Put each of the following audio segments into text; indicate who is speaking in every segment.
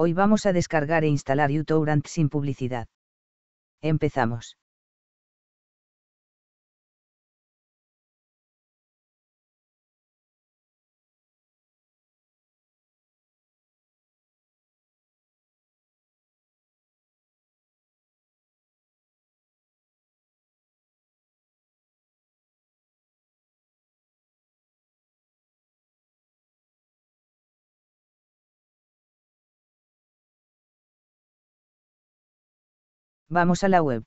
Speaker 1: Hoy vamos a descargar e instalar uTourant sin publicidad. Empezamos.
Speaker 2: Vamos a la web.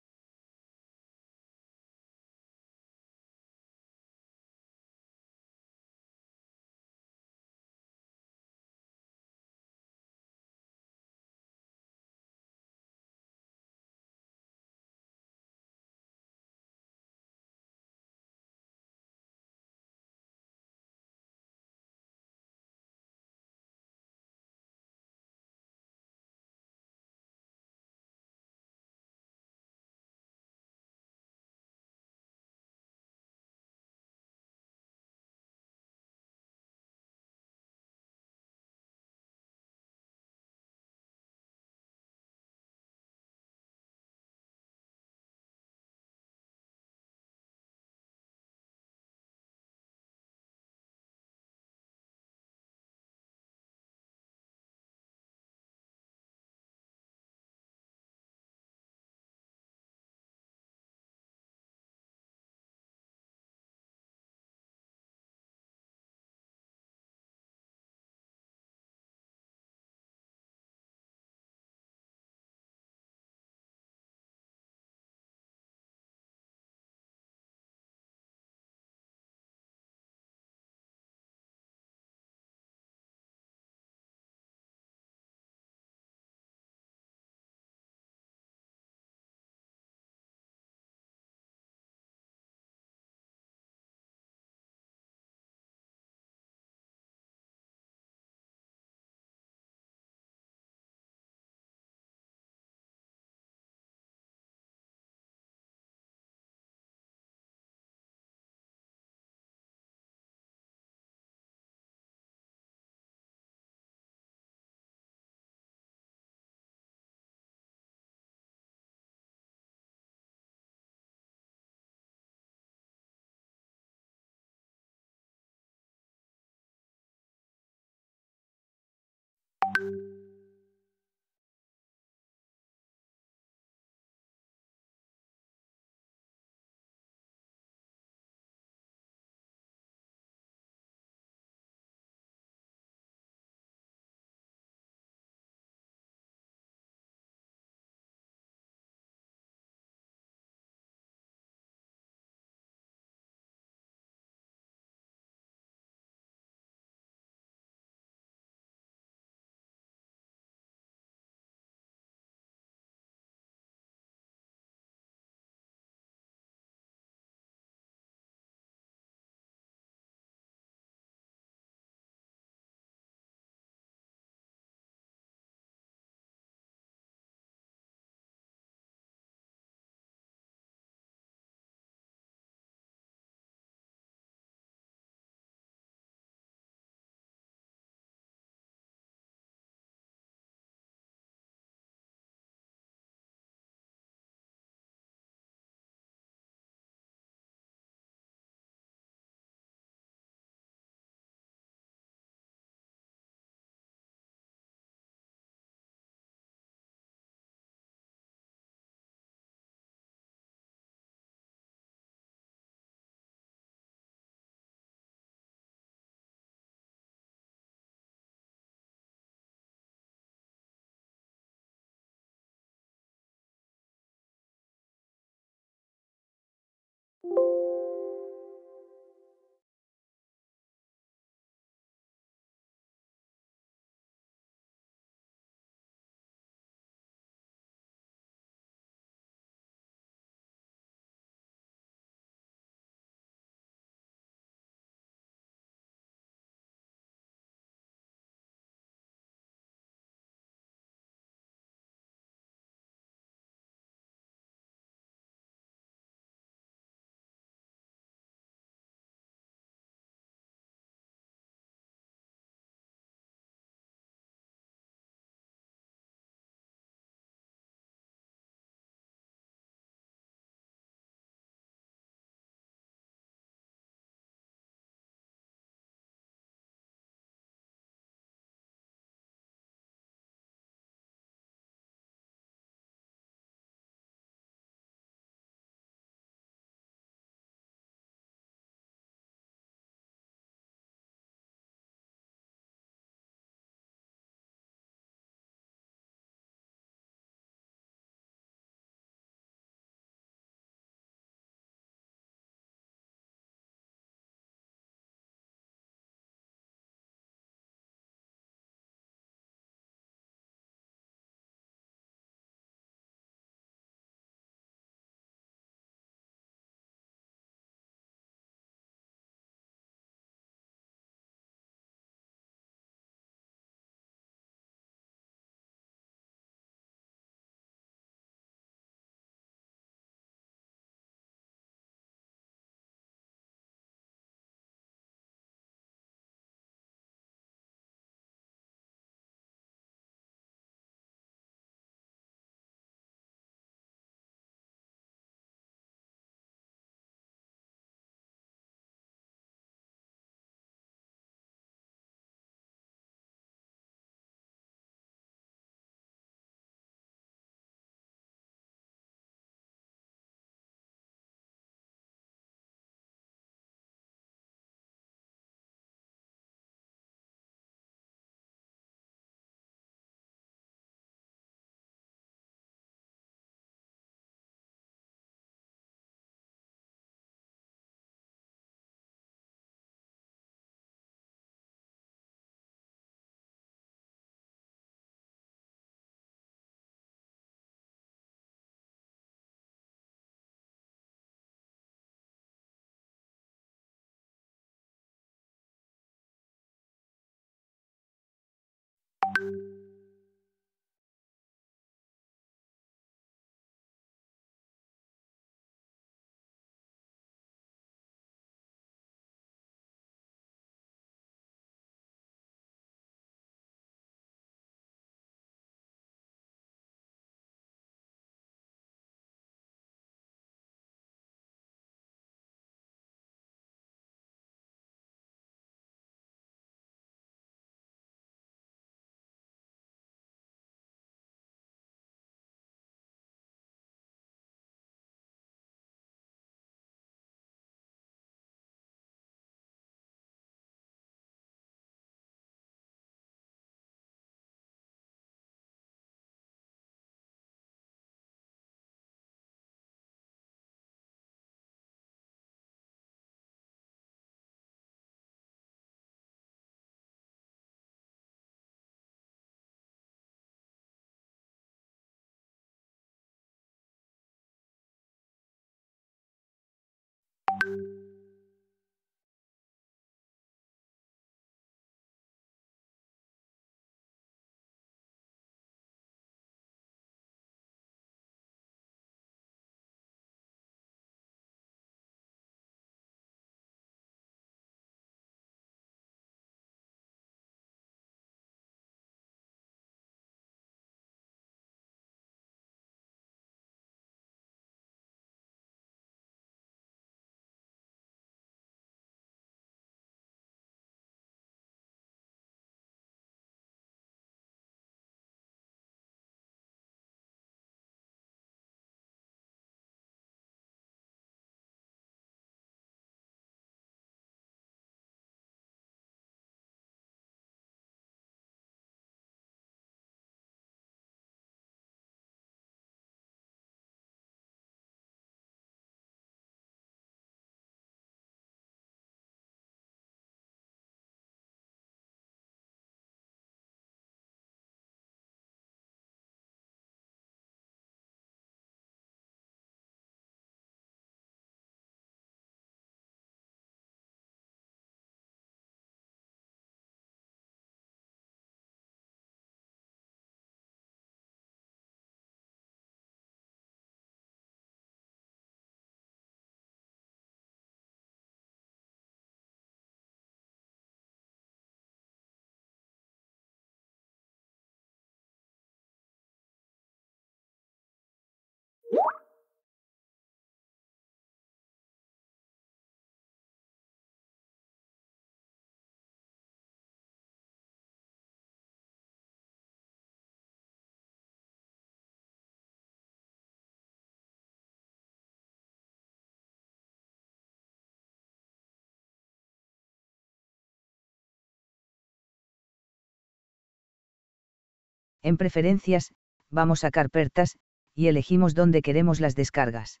Speaker 1: En preferencias, vamos a carpetas, y elegimos donde queremos las descargas.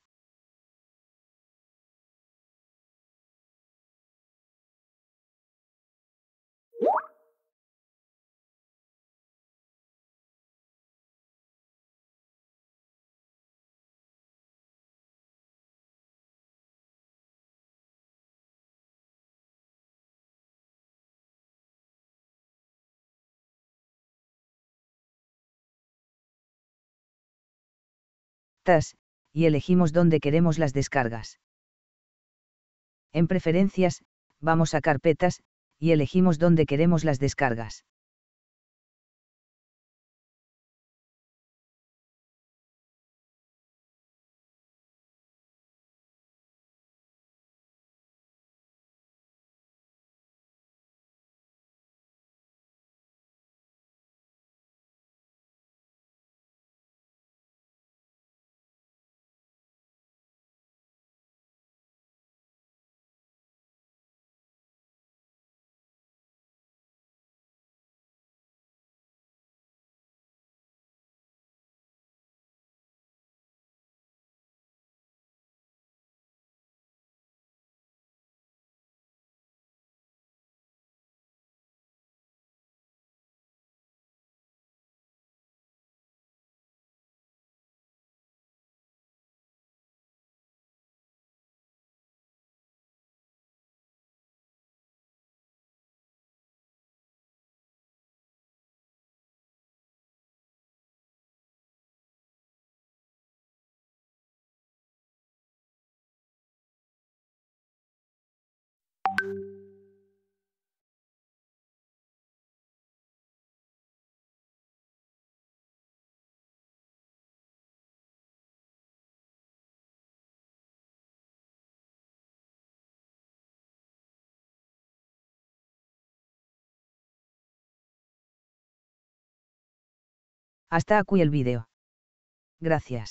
Speaker 1: y elegimos donde queremos las descargas. En preferencias, vamos a carpetas, y elegimos donde queremos las descargas.
Speaker 2: Hasta aquí el vídeo. Gracias.